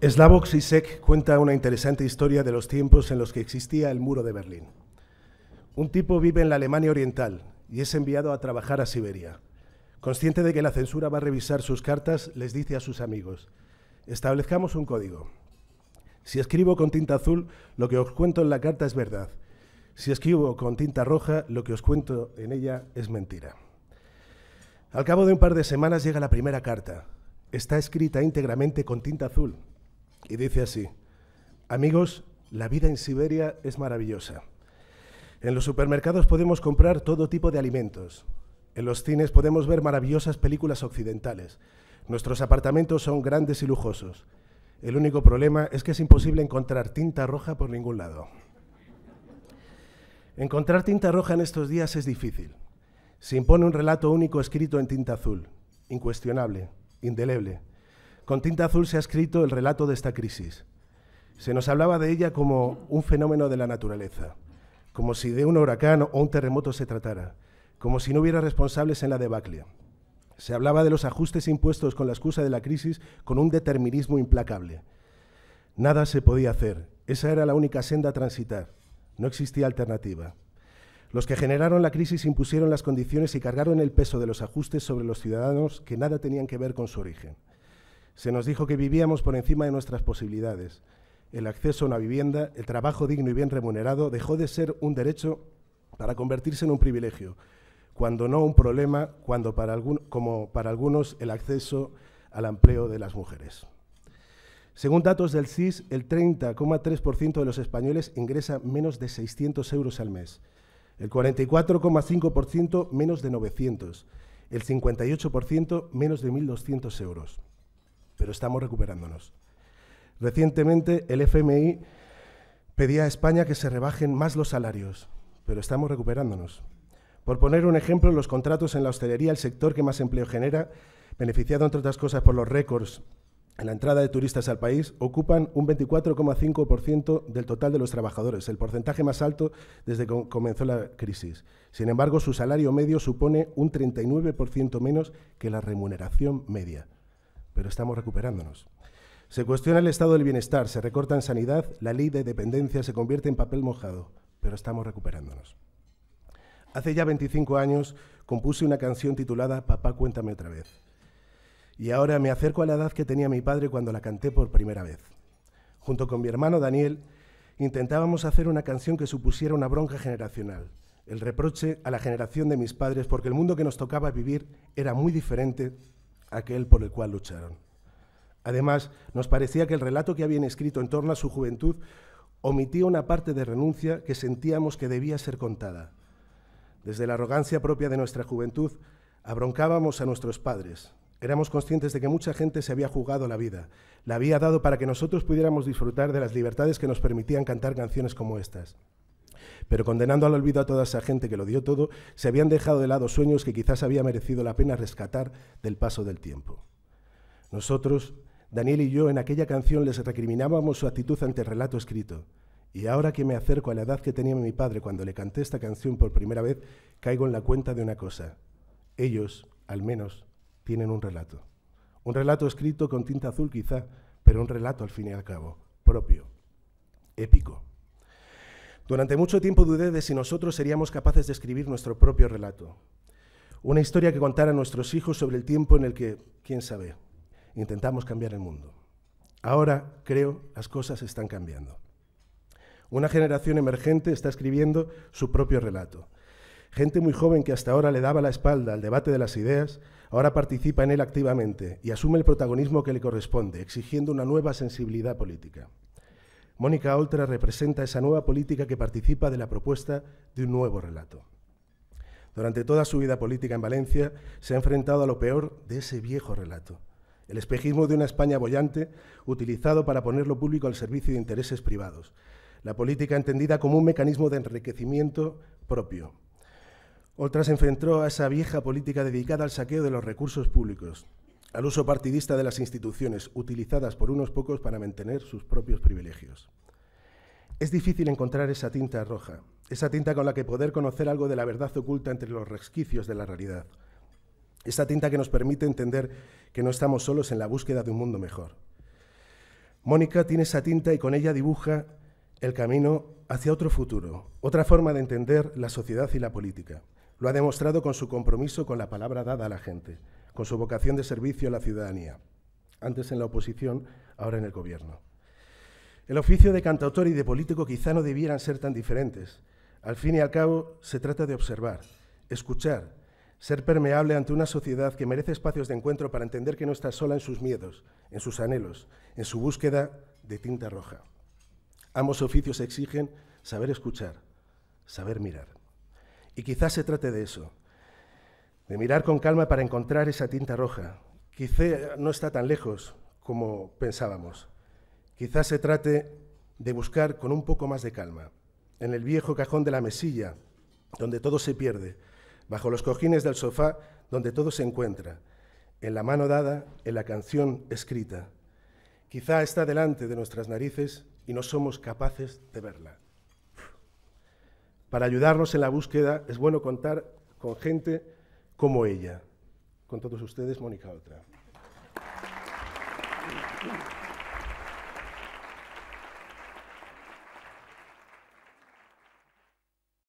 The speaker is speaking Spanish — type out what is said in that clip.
Slavoj Zizek cuenta una interesante historia de los tiempos en los que existía el muro de Berlín. Un tipo vive en la Alemania Oriental y es enviado a trabajar a Siberia. Consciente de que la censura va a revisar sus cartas, les dice a sus amigos, establezcamos un código. Si escribo con tinta azul, lo que os cuento en la carta es verdad. Si escribo con tinta roja, lo que os cuento en ella es mentira. Al cabo de un par de semanas llega la primera carta. Está escrita íntegramente con tinta azul y dice así, amigos, la vida en Siberia es maravillosa. En los supermercados podemos comprar todo tipo de alimentos. En los cines podemos ver maravillosas películas occidentales. Nuestros apartamentos son grandes y lujosos. El único problema es que es imposible encontrar tinta roja por ningún lado. Encontrar tinta roja en estos días es difícil. Se impone un relato único escrito en tinta azul, incuestionable, indeleble, con tinta azul se ha escrito el relato de esta crisis. Se nos hablaba de ella como un fenómeno de la naturaleza, como si de un huracán o un terremoto se tratara, como si no hubiera responsables en la debacle. Se hablaba de los ajustes impuestos con la excusa de la crisis con un determinismo implacable. Nada se podía hacer, esa era la única senda a transitar, no existía alternativa. Los que generaron la crisis impusieron las condiciones y cargaron el peso de los ajustes sobre los ciudadanos que nada tenían que ver con su origen. Se nos dijo que vivíamos por encima de nuestras posibilidades. El acceso a una vivienda, el trabajo digno y bien remunerado dejó de ser un derecho para convertirse en un privilegio, cuando no un problema, cuando como para algunos el acceso al empleo de las mujeres. Según datos del CIS, el 30,3% de los españoles ingresa menos de 600 euros al mes, el 44,5% menos de 900, el 58% menos de 1.200 euros pero estamos recuperándonos. Recientemente el FMI pedía a España que se rebajen más los salarios, pero estamos recuperándonos. Por poner un ejemplo, los contratos en la hostelería, el sector que más empleo genera, beneficiado entre otras cosas por los récords en la entrada de turistas al país, ocupan un 24,5% del total de los trabajadores, el porcentaje más alto desde que comenzó la crisis. Sin embargo, su salario medio supone un 39% menos que la remuneración media pero estamos recuperándonos. Se cuestiona el estado del bienestar, se recorta en sanidad, la ley de dependencia se convierte en papel mojado, pero estamos recuperándonos. Hace ya 25 años compuse una canción titulada Papá, cuéntame otra vez. Y ahora me acerco a la edad que tenía mi padre cuando la canté por primera vez. Junto con mi hermano Daniel, intentábamos hacer una canción que supusiera una bronca generacional, el reproche a la generación de mis padres porque el mundo que nos tocaba vivir era muy diferente aquel por el cual lucharon. Además, nos parecía que el relato que habían escrito en torno a su juventud omitía una parte de renuncia que sentíamos que debía ser contada. Desde la arrogancia propia de nuestra juventud, abroncábamos a nuestros padres. Éramos conscientes de que mucha gente se había jugado la vida, la había dado para que nosotros pudiéramos disfrutar de las libertades que nos permitían cantar canciones como estas pero condenando al olvido a toda esa gente que lo dio todo, se habían dejado de lado sueños que quizás había merecido la pena rescatar del paso del tiempo. Nosotros, Daniel y yo, en aquella canción les recriminábamos su actitud ante el relato escrito. Y ahora que me acerco a la edad que tenía mi padre cuando le canté esta canción por primera vez, caigo en la cuenta de una cosa. Ellos, al menos, tienen un relato. Un relato escrito con tinta azul quizá, pero un relato al fin y al cabo, propio, épico. Durante mucho tiempo dudé de si nosotros seríamos capaces de escribir nuestro propio relato. Una historia que contar a nuestros hijos sobre el tiempo en el que, quién sabe, intentamos cambiar el mundo. Ahora, creo, las cosas están cambiando. Una generación emergente está escribiendo su propio relato. Gente muy joven que hasta ahora le daba la espalda al debate de las ideas, ahora participa en él activamente y asume el protagonismo que le corresponde, exigiendo una nueva sensibilidad política. Mónica Oltra representa esa nueva política que participa de la propuesta de un nuevo relato. Durante toda su vida política en Valencia se ha enfrentado a lo peor de ese viejo relato, el espejismo de una España bollante utilizado para poner lo público al servicio de intereses privados, la política entendida como un mecanismo de enriquecimiento propio. Oltra se enfrentó a esa vieja política dedicada al saqueo de los recursos públicos, al uso partidista de las instituciones utilizadas por unos pocos para mantener sus propios privilegios. Es difícil encontrar esa tinta roja, esa tinta con la que poder conocer algo de la verdad oculta entre los resquicios de la realidad, esa tinta que nos permite entender que no estamos solos en la búsqueda de un mundo mejor. Mónica tiene esa tinta y con ella dibuja el camino hacia otro futuro, otra forma de entender la sociedad y la política. Lo ha demostrado con su compromiso con la palabra dada a la gente con su vocación de servicio a la ciudadanía, antes en la oposición, ahora en el gobierno. El oficio de cantautor y de político quizá no debieran ser tan diferentes. Al fin y al cabo, se trata de observar, escuchar, ser permeable ante una sociedad que merece espacios de encuentro para entender que no está sola en sus miedos, en sus anhelos, en su búsqueda de tinta roja. Ambos oficios exigen saber escuchar, saber mirar. Y quizás se trate de eso, de mirar con calma para encontrar esa tinta roja. Quizá no está tan lejos como pensábamos. Quizá se trate de buscar con un poco más de calma, en el viejo cajón de la mesilla, donde todo se pierde, bajo los cojines del sofá, donde todo se encuentra, en la mano dada, en la canción escrita. Quizá está delante de nuestras narices y no somos capaces de verla. Para ayudarnos en la búsqueda es bueno contar con gente como ella. Con todos ustedes, Mónica Otra.